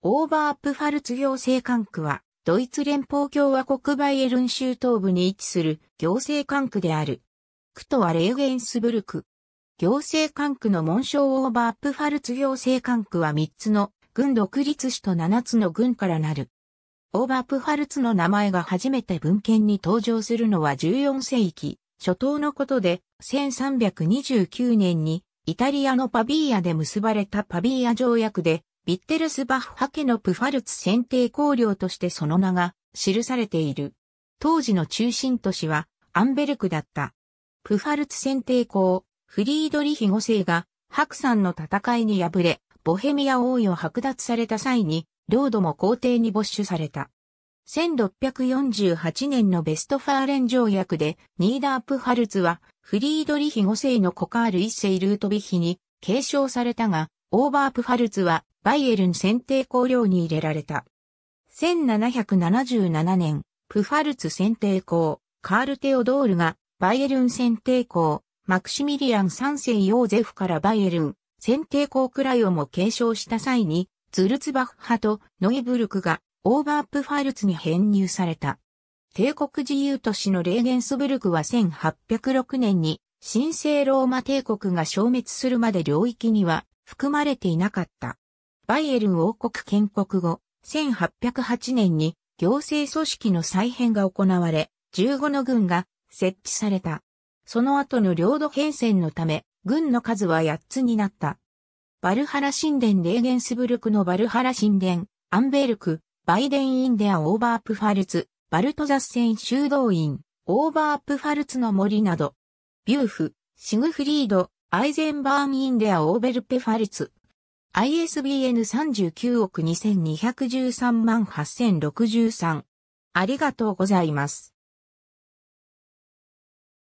オーバープファルツ行政管区は、ドイツ連邦共和国バイエルン州東部に位置する行政管区である。区とはレーゲンスブルク。行政管区の紋章オーバープファルツ行政管区は3つの軍独立市と7つの軍からなる。オーバープファルツの名前が初めて文献に登場するのは14世紀初頭のことで、1329年にイタリアのパビーアで結ばれたパビーア条約でビッテルスバッハ家のプファルツ選定公領としてその名が記されている。当時の中心都市はアンベルクだった。プファルツ選定公、フリードリヒ5世が白山の戦いに敗れ、ボヘミア王位を剥奪された際に、領土も皇帝に没収された。1648年のベストファーレン条約で、ニーダープファルツは、フリードリヒ5世のコカール1世ルートビヒに継承されたが、オーバープファルツはバイエルン選定校寮に入れられた。1777年、プファルツ選定校、カール・テオドールが、バイエルン選定校、マクシミリアン3世ヨーゼフからバイエルン、選定校くらいをも継承した際に、ツルツバッハとノイブルクが、オーバープファルツに編入された。帝国自由都市のレーゲンスブルクは1806年に、神聖ローマ帝国が消滅するまで領域には含まれていなかった。バイエルン王国建国後、1808年に行政組織の再編が行われ、15の軍が設置された。その後の領土変遷のため、軍の数は8つになった。バルハラ神殿レーゲンスブルクのバルハラ神殿、アンベルク、バイデンインデアオーバープファルツ、バルトザッセン修道院、オーバープファルツの森など、ビューフ、シグフリード、アイゼンバーンインデアオーベルペファルツ、ISBN 39億2213万8063。ありがとうございます。